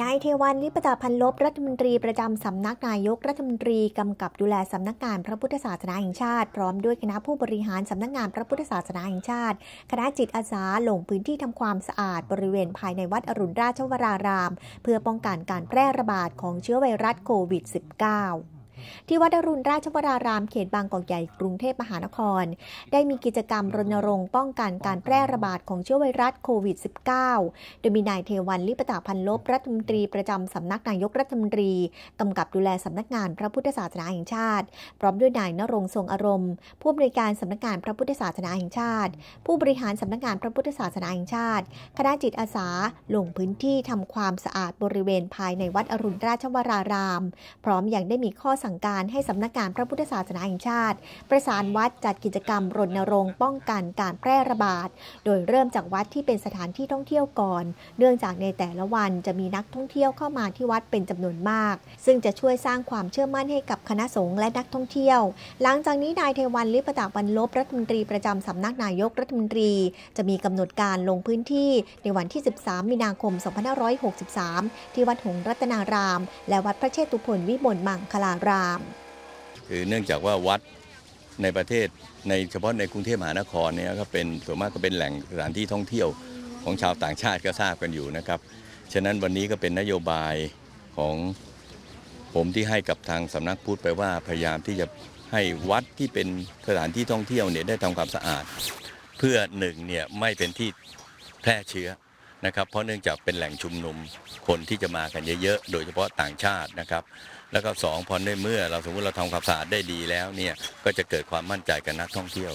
นายเทวันลิปตาพันลบรัฐมนตรีประจำสำนักนายกรัฐมนตรีกำกับดูแลสำนักงานพระพุทธศาสนาแห่งชาติพร้อมด้วยคณะผู้บริหารสำนักงานพระพุทธศาสนาแห่งชาติ คณะจิตอาสาลงพื้นที่ทำความสะอาดบริเวณภายในวัดอรุณราชวรารามเพื่อป้องกันการแพร่ระบาดของเชื้อไวรัสโควิด -19 ที่วัดรุณราชวราราม เขตบางกอกใหญ่กรุงเทพมหานคร ได้มีกิจกรรมรณรงค์ ป้องกันการแพร่ระบาดของเชื้อไวรัสโควิด -19 โดยมีนายเทวันลิปตาพันลบรัฐมนตรีประจำสำนักนายกรัฐมนตรี กำกับดูแลสำนักงานพระพุทธศาสนาแห่งชาติ พร้อมด้วยนายนรงทรงอารมณ์ ผู้บริการสำนักงานพระพุทธศาสนาแห่งชาติผู้บริหารสำนักงานพระพุทธศาสนาแห่งชาติคณะจิตอาสาลงพื้นที่ทำความสะอาดบริเวณภายในวัดอรุณราชวราราม พร้อมอย่างได้มีข้อสั่งั่งการให้สำนักงานพระพุทธศาสนาแห่งชาติ ประสานวัดจัดกิจกรรมรณรงค์ป้องกันการแพร่ระบาด โดยเริ่มจากวัดที่เป็นสถานที่ท่องเที่ยวก่อน เนื่องจากในแต่ละวันจะมีนักท่องเที่ยวเข้ามาที่วัดเป็นจำนวนมาก ซึ่งจะช่วยสร้างความเชื่อมั่นให้กับคณะสงฆ์และนักท่องเที่ยว หลังจากนี้นายเทวันลิปตะบรรลบรัฐมนตรีประจำสำนักนายกรัฐมนตรี จะมีกำหนดการลงพื้นที่ในวันที่ 13 มีนาคม 2563 ที่วัดหงรัตนาราม และวัดพระเชตุพนวิมลมังคลารามามคือเนื่องจากว่าวัดในประเทศในเฉพาะในกรุงเทพมหานครเนี่ยก็เป็นส่วนมากก็เป็นแหล่งสถานที่ท่องเที่ยวของชาวต่างชาติก็ทราบกันอยู่นะครับฉะนั้นวันนี้ก็เป็นนโยบายของผมที่ให้กับทางสำนักพูดไปว่าพยายามที่จะให้วัดที่เป็นสถานที่ท่องเที่ยวเนี่ยได้ทำความสะอาด เพื่อหนึ่งเนี่ยไม่เป็นที่แพร่เชื้อนะครับเพราะเนื่องจากเป็นแหล่งชุมนุมคนที่จะมากันเยอะๆ โดยเฉพาะต่างชาตินะครับแล้วก็สองพอในเมื่อ เราสมมติเราทำความสะอาดได้ดีแล้วเนี่ยก็จะเกิดความมั่นใจกับนักท่องเที่ยว